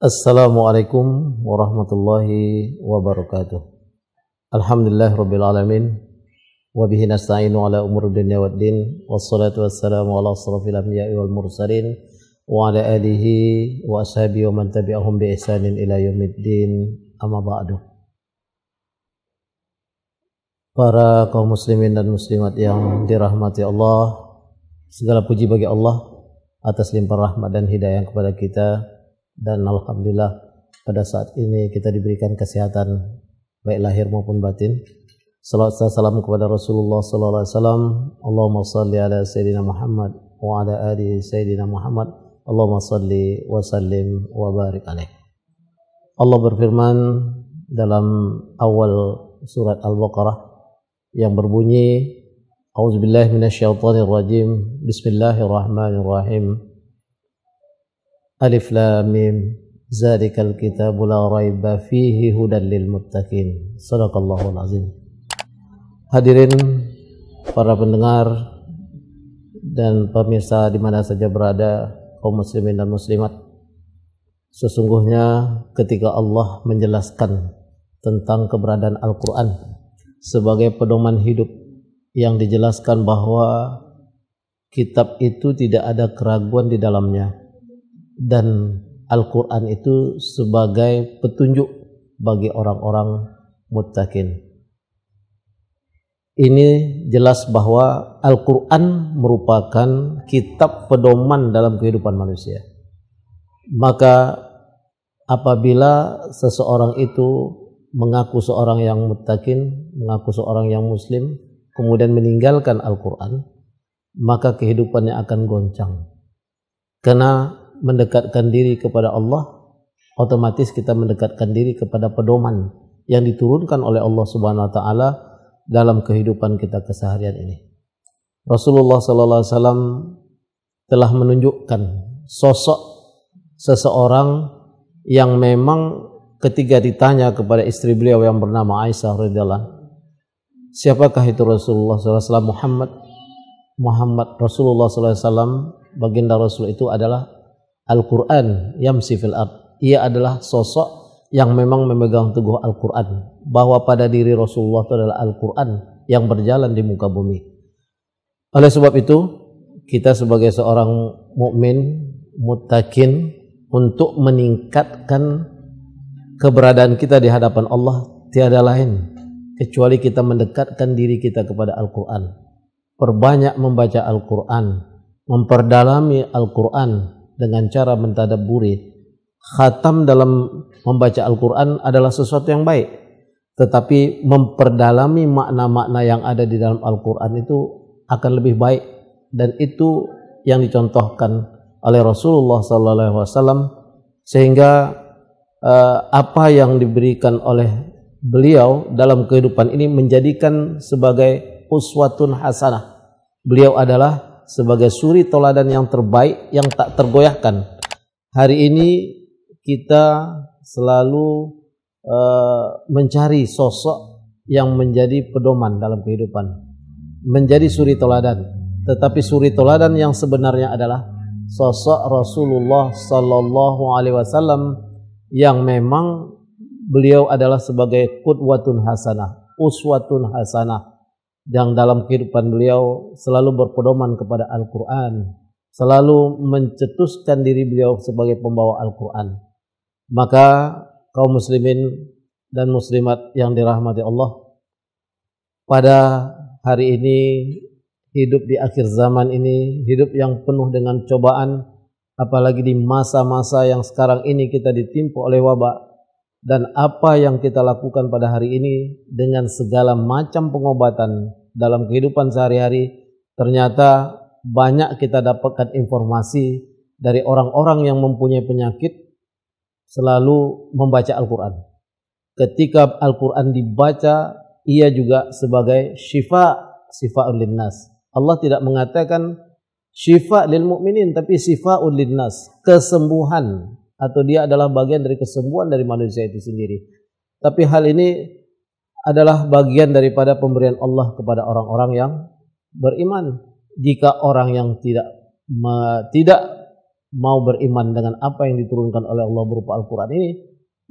Assalamualaikum warahmatullahi wabarakatuh. Alhamdulillah rabbil alamin. Wa bihi nasta'inu ala umur dunya waddin. Wassalatu wassalamu ala asrafil anbiya'i wal mursalin wa ala alihi wa ashabihi wa man tabi'ahum bi ihsanin ila yaumiddin. Amma ba'du. Para kaum muslimin dan muslimat yang dirahmati Allah, segala puji bagi Allah atas limpah rahmat dan hidayah kepada kita dan alhamdulillah pada saat ini kita diberikan kesehatan baik lahir maupun batin. Salawat dan salam kepada Rasulullah sallallahu alaihi wasallam. Allahumma salli ala sayyidina Muhammad wa ala ali sayyidina Muhammad. Allahumma salli wa sallim wa barik alaih. Allah berfirman dalam awal surat Al-Baqarah yang berbunyi A'udzubillahi minasyaitonirrajim. Bismillahirrahmanirrahim. Alif Lam Mim Zalikal kitab, la raiba fihi hudan lil muttaqin. Sadaqallahul azim. Hadirin para pendengar dan pemirsa di mana saja berada kaum muslimin dan muslimat. Sesungguhnya ketika Allah menjelaskan tentang keberadaan Al-Qur'an sebagai pedoman hidup yang dijelaskan bahwa kitab itu tidak ada keraguan di dalamnya dan Al-Quran itu sebagai petunjuk bagi orang-orang muttaqin. Ini jelas bahwa Al-Quran merupakan kitab pedoman dalam kehidupan manusia. Maka apabila seseorang itu mengaku seorang yang muttaqin, mengaku seorang yang muslim, kemudian meninggalkan Al-Quran, maka kehidupannya akan goncang. Karena mendekatkan diri kepada Allah, otomatis kita mendekatkan diri kepada pedoman yang diturunkan oleh Allah Subhanahu wa taala dalam kehidupan kita keseharian ini. Rasulullah sallallahu alaihi wasallam telah menunjukkan sosok seseorang yang memang ketika ditanya kepada istri beliau yang bernama Aisyah radhiyallahu siapakah itu Rasulullah Sallallahu SAW Muhammad Muhammad Rasulullah Sallallahu Alaihi Wasallam baginda Rasul itu adalah Al-Quran yamsi fil ard. Ia adalah sosok yang memang memegang teguh Al-Quran. Bahwa pada diri Rasulullah itu adalah Al-Quran yang berjalan di muka bumi. Oleh sebab itu, kita sebagai seorang mukmin mutakin untuk meningkatkan keberadaan kita di hadapan Allah tiada lain kecuali kita mendekatkan diri kita kepada Al-Quran. Perbanyak membaca Al-Quran, memperdalami Al-Quran, dengan cara mentadaburi. Khatam dalam membaca Al-Quran adalah sesuatu yang baik. Tetapi memperdalami makna-makna yang ada di dalam Al-Quran itu akan lebih baik. Dan itu yang dicontohkan oleh Rasulullah SAW sehingga eh, apa yang diberikan oleh beliau dalam kehidupan ini menjadikan sebagai uswatun hasanah. Beliau adalah sebagai suri toladan yang terbaik yang tak tergoyahkan. Hari ini kita selalu uh, mencari sosok yang menjadi pedoman dalam kehidupan, menjadi suri toladan. Tetapi suri toladan yang sebenarnya adalah sosok Rasulullah Sallallahu Alaihi Wasallam yang memang beliau adalah sebagai kudwatun hasanah, uswatun hasanah yang dalam kehidupan beliau selalu berpedoman kepada Al-Quran, selalu mencetuskan diri beliau sebagai pembawa Al-Quran. Maka kaum muslimin dan muslimat yang dirahmati Allah, pada hari ini hidup di akhir zaman ini, hidup yang penuh dengan cobaan, apalagi di masa-masa yang sekarang ini kita ditimpa oleh wabak dan apa yang kita lakukan pada hari ini dengan segala macam pengobatan dalam kehidupan sehari-hari ternyata banyak kita dapatkan informasi dari orang-orang yang mempunyai penyakit selalu membaca Al-Quran. Ketika Al-Quran dibaca, ia juga sebagai syifa, syifa linnas. Allah tidak mengatakan syifa lil mu'minin, tapi syifa linnas, kesembuhan atau dia adalah bagian dari kesembuhan dari manusia itu sendiri. Tapi hal ini adalah bagian daripada pemberian Allah kepada orang-orang yang beriman. Jika orang yang tidak ma, tidak mau beriman dengan apa yang diturunkan oleh Allah berupa Al-Qur'an ini,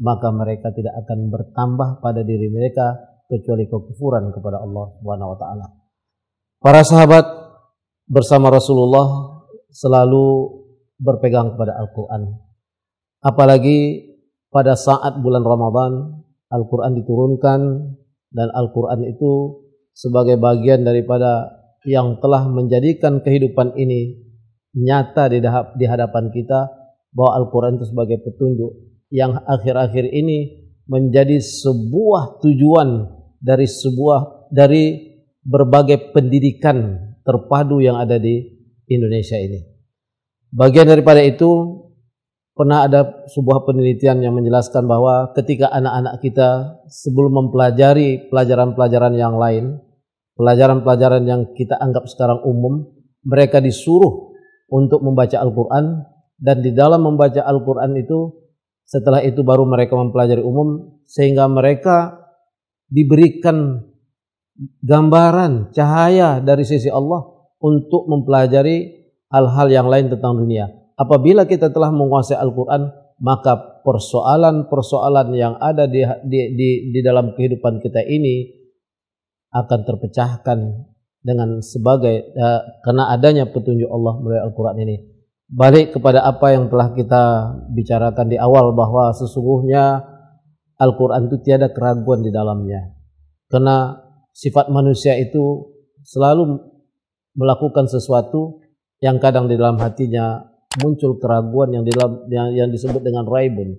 maka mereka tidak akan bertambah pada diri mereka kecuali kekufuran kepada Allah Subhanahu wa taala. Para sahabat bersama Rasulullah selalu berpegang kepada Al-Qur'an Apalagi pada saat bulan Ramadan Al-Quran diturunkan dan Al-Quran itu sebagai bagian daripada yang telah menjadikan kehidupan ini nyata di hadapan kita bahwa Al-Quran itu sebagai petunjuk yang akhir-akhir ini menjadi sebuah tujuan dari sebuah dari berbagai pendidikan terpadu yang ada di Indonesia ini. Bagian daripada itu pernah ada sebuah penelitian yang menjelaskan bahwa ketika anak-anak kita sebelum mempelajari pelajaran-pelajaran yang lain, pelajaran-pelajaran yang kita anggap sekarang umum, mereka disuruh untuk membaca Al-Quran dan di dalam membaca Al-Quran itu setelah itu baru mereka mempelajari umum sehingga mereka diberikan gambaran cahaya dari sisi Allah untuk mempelajari hal-hal yang lain tentang dunia. Apabila kita telah menguasai Al-Quran, maka persoalan-persoalan yang ada di, di, di, di dalam kehidupan kita ini akan terpecahkan dengan sebagai uh, karena adanya petunjuk Allah melalui Al-Quran ini. Balik kepada apa yang telah kita bicarakan di awal bahwa sesungguhnya Al-Quran itu tiada keraguan di dalamnya. Karena sifat manusia itu selalu melakukan sesuatu yang kadang di dalam hatinya muncul keraguan yang, dalam, yang, yang disebut dengan raibun.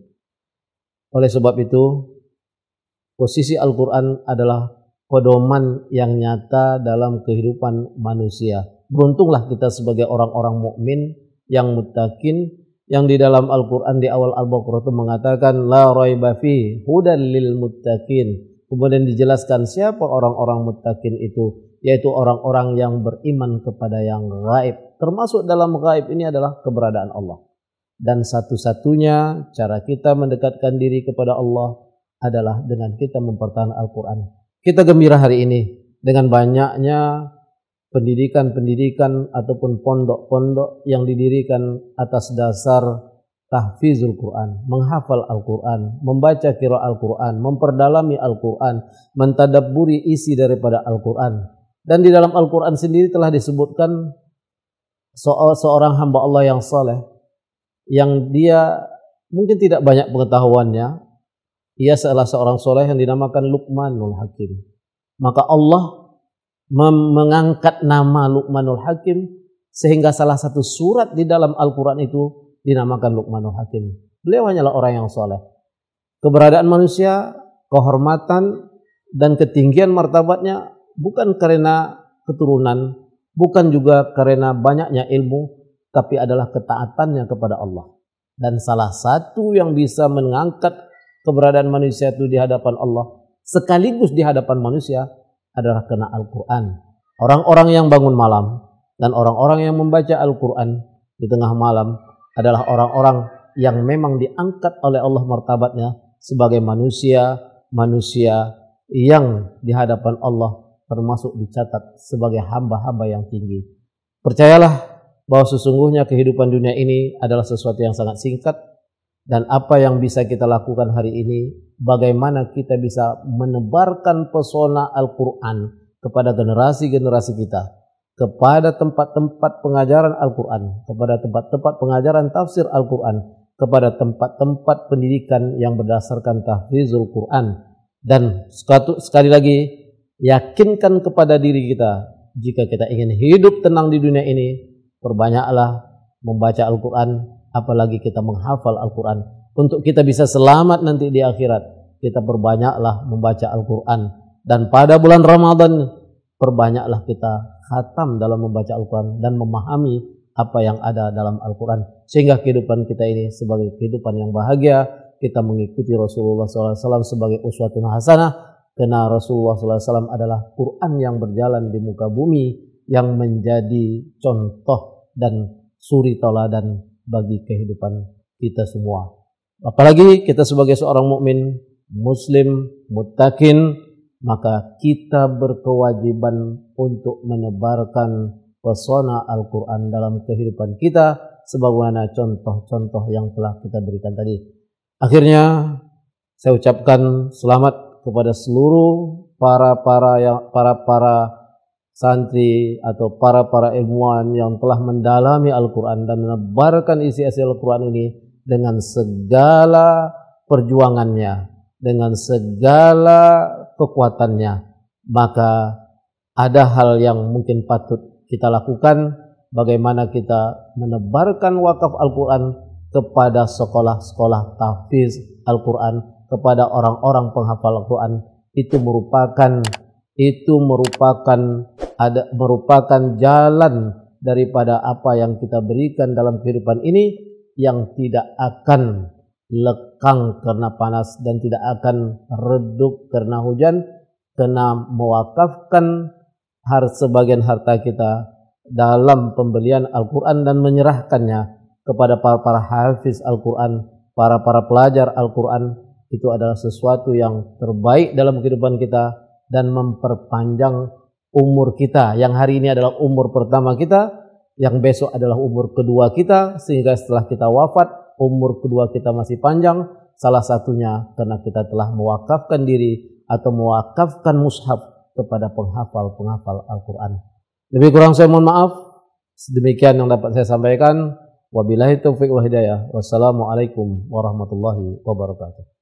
Oleh sebab itu, posisi Al-Quran adalah pedoman yang nyata dalam kehidupan manusia. Beruntunglah kita sebagai orang-orang mukmin yang mutakin yang di dalam Al-Quran di awal Al-Baqarah itu mengatakan la raiba fi hudan lil muttaqin. Kemudian dijelaskan siapa orang-orang muttaqin itu yaitu orang-orang yang beriman kepada yang gaib. Termasuk dalam gaib ini adalah keberadaan Allah. Dan satu-satunya cara kita mendekatkan diri kepada Allah adalah dengan kita mempertahankan Al-Quran. Kita gembira hari ini dengan banyaknya pendidikan-pendidikan ataupun pondok-pondok yang didirikan atas dasar tahfizul Quran, menghafal Al-Quran, membaca kira Al-Quran, memperdalami Al-Quran, mentadaburi isi daripada Al-Quran. Dan di dalam Al-Quran sendiri telah disebutkan seorang hamba Allah yang saleh yang dia mungkin tidak banyak pengetahuannya. Ia salah seorang soleh yang dinamakan Luqmanul Hakim. Maka Allah mengangkat nama Luqmanul Hakim sehingga salah satu surat di dalam Al-Quran itu dinamakan Luqmanul Hakim. Beliau hanyalah orang yang soleh. Keberadaan manusia, kehormatan, dan ketinggian martabatnya bukan karena keturunan, bukan juga karena banyaknya ilmu, tapi adalah ketaatannya kepada Allah. Dan salah satu yang bisa mengangkat keberadaan manusia itu di hadapan Allah, sekaligus di hadapan manusia, adalah kena Al-Quran. Orang-orang yang bangun malam dan orang-orang yang membaca Al-Quran di tengah malam adalah orang-orang yang memang diangkat oleh Allah martabatnya sebagai manusia, manusia yang di hadapan Allah termasuk dicatat sebagai hamba-hamba yang tinggi. Percayalah bahwa sesungguhnya kehidupan dunia ini adalah sesuatu yang sangat singkat dan apa yang bisa kita lakukan hari ini, bagaimana kita bisa menebarkan pesona Al-Quran kepada generasi-generasi kita, kepada tempat-tempat pengajaran Al-Quran, kepada tempat-tempat pengajaran tafsir Al-Quran, kepada tempat-tempat pendidikan yang berdasarkan tahfizul Quran. Dan sekali lagi, Yakinkan kepada diri kita jika kita ingin hidup tenang di dunia ini, perbanyaklah membaca Al-Qur'an, apalagi kita menghafal Al-Qur'an untuk kita bisa selamat nanti di akhirat. Kita perbanyaklah membaca Al-Qur'an dan pada bulan Ramadan perbanyaklah kita khatam dalam membaca Al-Qur'an dan memahami apa yang ada dalam Al-Qur'an sehingga kehidupan kita ini sebagai kehidupan yang bahagia kita mengikuti Rasulullah SAW sebagai uswatun hasanah karena Rasulullah SAW adalah Quran yang berjalan di muka bumi yang menjadi contoh dan suri toladan bagi kehidupan kita semua. Apalagi kita sebagai seorang mukmin, muslim, mutakin, maka kita berkewajiban untuk menebarkan pesona Al-Quran dalam kehidupan kita sebagaimana contoh-contoh yang telah kita berikan tadi. Akhirnya saya ucapkan selamat kepada seluruh para-para yang para-para santri atau para-para ilmuwan yang telah mendalami Al-Qur'an dan menebarkan isi-isi Al-Qur'an ini dengan segala perjuangannya, dengan segala kekuatannya, maka ada hal yang mungkin patut kita lakukan bagaimana kita menebarkan wakaf Al-Qur'an kepada sekolah-sekolah tahfiz Al-Qur'an kepada orang-orang penghafal Al-Quran itu merupakan itu merupakan ada merupakan jalan daripada apa yang kita berikan dalam kehidupan ini yang tidak akan lekang karena panas dan tidak akan redup karena hujan karena mewakafkan har sebagian harta kita dalam pembelian Al-Quran dan menyerahkannya kepada para, para hafiz Al-Quran, para para pelajar Al-Quran, itu adalah sesuatu yang terbaik dalam kehidupan kita dan memperpanjang umur kita yang hari ini adalah umur pertama kita yang besok adalah umur kedua kita sehingga setelah kita wafat umur kedua kita masih panjang salah satunya karena kita telah mewakafkan diri atau mewakafkan mushaf kepada penghafal-penghafal Al-Quran lebih kurang saya mohon maaf Demikian yang dapat saya sampaikan wabillahi taufiq wa hidayah wassalamualaikum warahmatullahi wabarakatuh